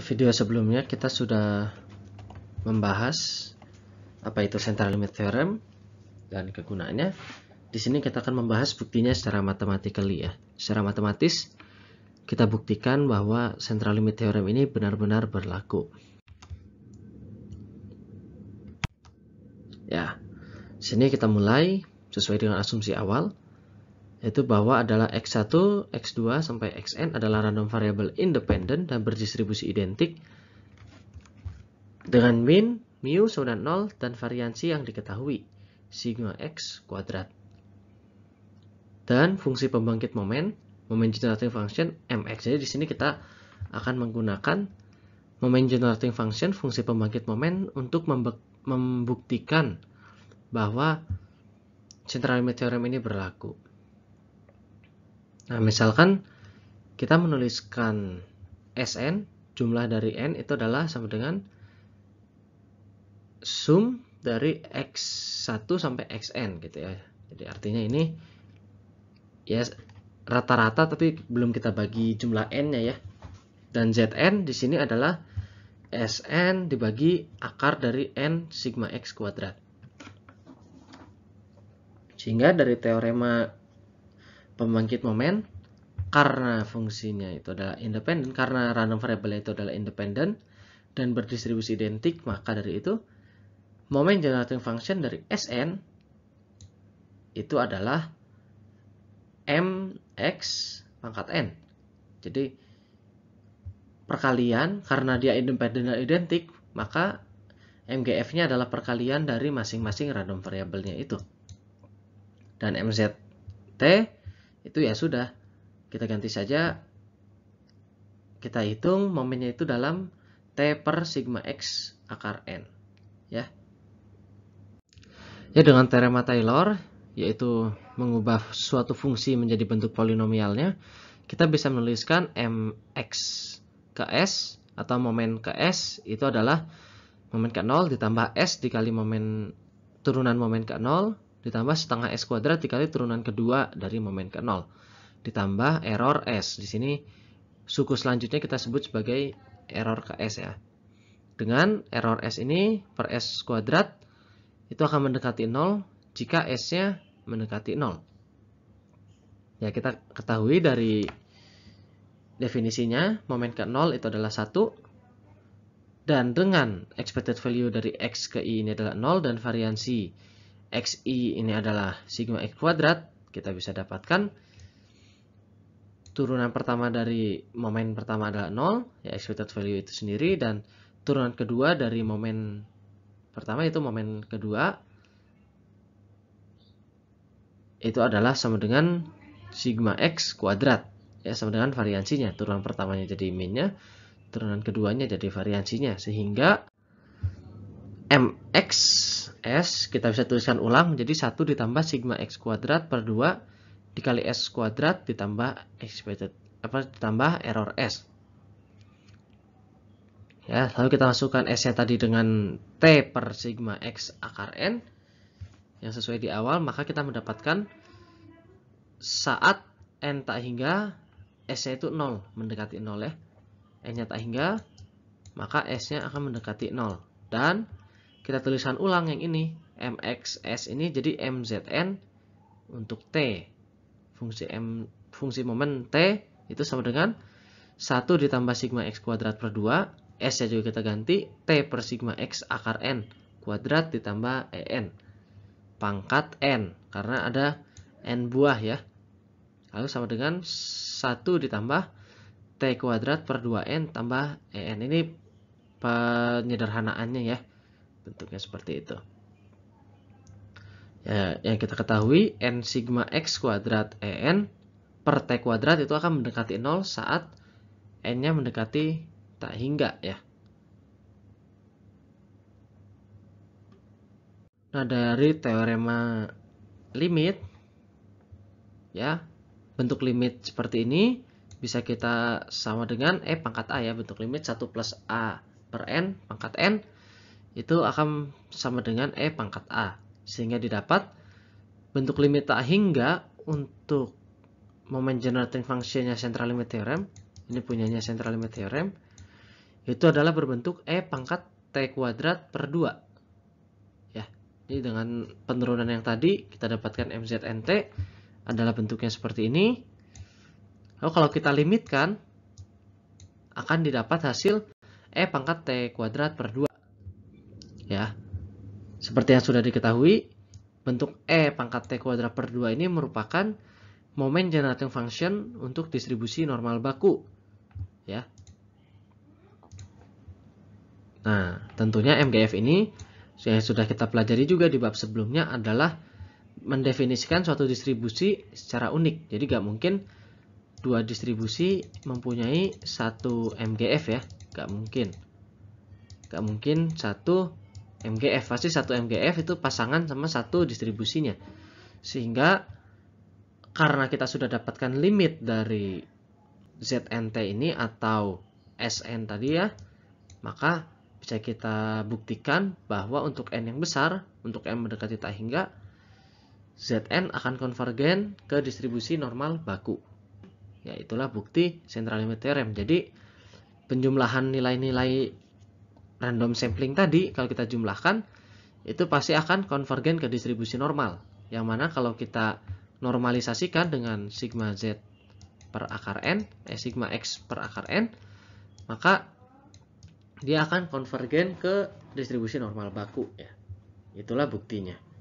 video sebelumnya kita sudah membahas apa itu central limit theorem dan kegunaannya. Di sini kita akan membahas buktinya secara matematically ya. Secara matematis kita buktikan bahwa central limit theorem ini benar-benar berlaku. Ya. di Sini kita mulai sesuai dengan asumsi awal yaitu bahwa adalah X1, X2, sampai Xn adalah random variable independen dan berdistribusi identik dengan min, mu sama dengan 0 dan variansi yang diketahui, sigma x kuadrat. Dan fungsi pembangkit momen, momen generating function mx. Jadi di sini kita akan menggunakan momen generating function, fungsi pembangkit momen untuk membuktikan bahwa central limit theorem ini berlaku. Nah, misalkan kita menuliskan SN, jumlah dari N itu adalah sama dengan sum dari X1 sampai Xn gitu ya. Jadi artinya ini ya rata-rata tapi belum kita bagi jumlah N-nya ya. Dan Zn di sini adalah Sn dibagi akar dari N sigma X kuadrat. Sehingga dari teorema pembangkit momen karena fungsinya itu adalah independen, karena random variable itu adalah independen dan berdistribusi identik, maka dari itu momen generating function dari Sn itu adalah mx pangkat n. Jadi perkalian karena dia independen dan identik, maka MGF-nya adalah perkalian dari masing-masing random variabelnya itu. Dan MZT itu ya sudah kita ganti saja kita hitung momennya itu dalam T per sigma X akar N ya ya dengan teorema Taylor yaitu mengubah suatu fungsi menjadi bentuk polinomialnya kita bisa menuliskan mx ke s atau momen ke s itu adalah momen ke 0 ditambah s dikali momen turunan momen ke 0 ditambah setengah S kuadrat dikali turunan kedua dari momen ke 0 ditambah error S. Di sini suku selanjutnya kita sebut sebagai error ke S ya. Dengan error S ini per S kuadrat itu akan mendekati 0 jika S-nya mendekati 0. Ya, kita ketahui dari definisinya momen ke 0 itu adalah 1 dan dengan expected value dari x ke y ini adalah 0 dan variansi xi ini adalah sigma x kuadrat, kita bisa dapatkan turunan pertama dari momen pertama adalah 0, ya expected value itu sendiri, dan turunan kedua dari momen pertama itu momen kedua, itu adalah sama dengan sigma x kuadrat, ya sama dengan variansinya, turunan pertamanya jadi minnya, turunan keduanya jadi variansinya, sehingga mx S kita bisa tuliskan ulang menjadi 1 ditambah sigma X kuadrat per 2 dikali S kuadrat ditambah expected apa ditambah error S. Ya, lalu kita masukkan S-nya tadi dengan T per sigma X akar N yang sesuai di awal, maka kita mendapatkan saat N tak hingga S-nya itu 0, mendekati 0 ya. N-nya tak hingga, maka S-nya akan mendekati 0. Dan kita tulisan ulang yang ini. MXS ini jadi MZN untuk T. Fungsi M fungsi momen T itu sama dengan 1 ditambah sigma x kuadrat per 2. s ya juga kita ganti. T per sigma x akar N kuadrat ditambah EN. Pangkat N. Karena ada N buah ya. Lalu sama dengan 1 ditambah T kuadrat per 2N tambah EN. Ini penyederhanaannya ya bentuknya seperti itu ya, yang kita ketahui n sigma x kuadrat en per t kuadrat itu akan mendekati 0 saat n-nya mendekati tak hingga ya. Nah dari teorema limit ya bentuk limit seperti ini bisa kita sama dengan e pangkat a ya bentuk limit 1 plus a per n pangkat n itu akan sama dengan E pangkat A. Sehingga didapat bentuk limit tak hingga untuk moment generating functionnya central limit theorem, ini punyanya central limit theorem, itu adalah berbentuk E pangkat T kuadrat per 2. Ya, ini dengan penurunan yang tadi kita dapatkan MZNT adalah bentuknya seperti ini. Lalu oh, kalau kita limitkan akan didapat hasil E pangkat T kuadrat per 2. Seperti yang sudah diketahui, bentuk E pangkat T kuadrat per 2 ini merupakan momen generating function untuk distribusi normal baku. Ya. Nah, tentunya MGF ini yang sudah kita pelajari juga di bab sebelumnya adalah mendefinisikan suatu distribusi secara unik. Jadi gak mungkin dua distribusi mempunyai satu MGF ya, gak mungkin. Gak mungkin satu MGF pasti satu MGF itu pasangan sama satu distribusinya sehingga karena kita sudah dapatkan limit dari ZNT ini atau SN tadi ya maka bisa kita buktikan bahwa untuk N yang besar untuk M mendekati tak hingga ZN akan konvergen ke distribusi normal baku ya itulah bukti central limit theorem jadi penjumlahan nilai-nilai random sampling tadi kalau kita jumlahkan itu pasti akan konvergen ke distribusi normal yang mana kalau kita normalisasikan dengan sigma z per akar n eh sigma x per akar n maka dia akan konvergen ke distribusi normal baku ya itulah buktinya